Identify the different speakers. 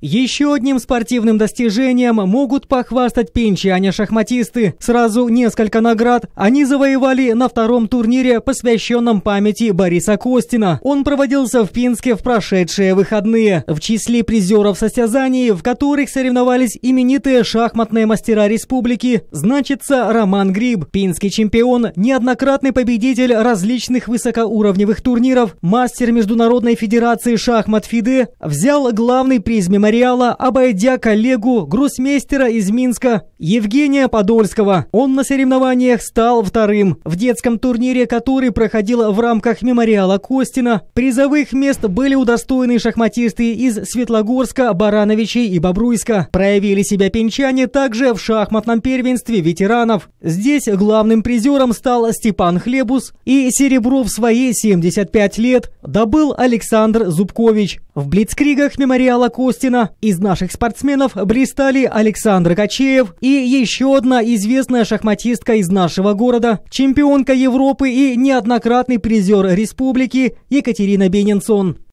Speaker 1: Еще одним спортивным достижением могут похвастать пенчане-шахматисты. Сразу несколько наград они завоевали на втором турнире, посвященном памяти Бориса Костина. Он проводился в Пинске в прошедшие выходные. В числе призеров состязаний, в которых соревновались именитые шахматные мастера республики, значится Роман Гриб, пинский чемпион, неоднократный победитель различных высокоуровневых турниров, мастер Международной Федерации шахмат ФИДЕ, взял главный приз мемориала, обойдя коллегу, грузмейстера из Минска Евгения Подольского. Он на соревнованиях стал вторым. В детском турнире, который проходил в рамках мемориала Костина, призовых мест были удостоены шахматисты из Светлогорска, Барановичей и Бобруйска. Проявили себя пенчане также в шахматном первенстве ветеранов. Здесь главным призером стал Степан Хлебус и серебро в свои 75 лет добыл Александр Зубкович. В блицкригах мемориала Костина Украина. Из наших спортсменов блистали Александр Качеев и еще одна известная шахматистка из нашего города, чемпионка Европы и неоднократный призер республики Екатерина Бененсон.